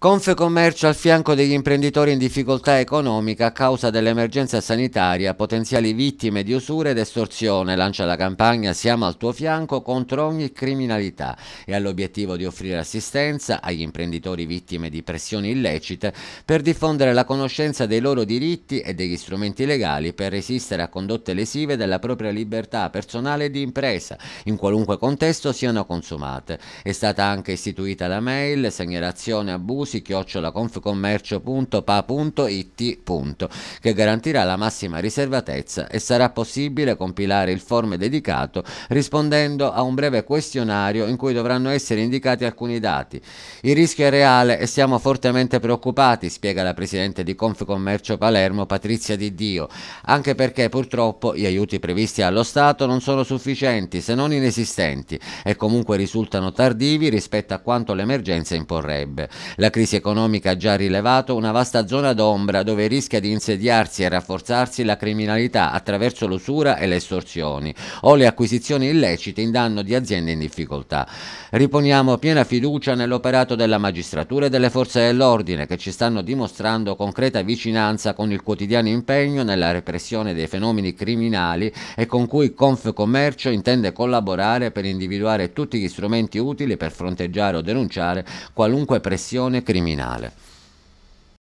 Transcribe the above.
Confecommercio al fianco degli imprenditori in difficoltà economica a causa dell'emergenza sanitaria, potenziali vittime di usura ed estorsione, lancia la campagna Siamo al tuo fianco contro ogni criminalità e ha l'obiettivo di offrire assistenza agli imprenditori vittime di pressioni illecite per diffondere la conoscenza dei loro diritti e degli strumenti legali per resistere a condotte lesive della propria libertà personale e di impresa, in qualunque contesto siano consumate. È stata anche istituita la mail segnalazione abuso musi che garantirà la massima riservatezza e sarà possibile compilare il form dedicato rispondendo a un breve questionario in cui dovranno essere indicati alcuni dati. Il rischio è reale e siamo fortemente preoccupati, spiega la presidente di Confcommercio Palermo Patrizia Di Dio, anche perché purtroppo gli aiuti previsti allo Stato non sono sufficienti se non inesistenti e comunque risultano tardivi rispetto a quanto l'emergenza imporrebbe. La crisi economica ha già rilevato, una vasta zona d'ombra dove rischia di insediarsi e rafforzarsi la criminalità attraverso l'usura e le estorsioni o le acquisizioni illecite in danno di aziende in difficoltà. Riponiamo piena fiducia nell'operato della magistratura e delle forze dell'ordine che ci stanno dimostrando concreta vicinanza con il quotidiano impegno nella repressione dei fenomeni criminali e con cui Confcommercio intende collaborare per individuare tutti gli strumenti utili per fronteggiare o denunciare qualunque pressione criminale.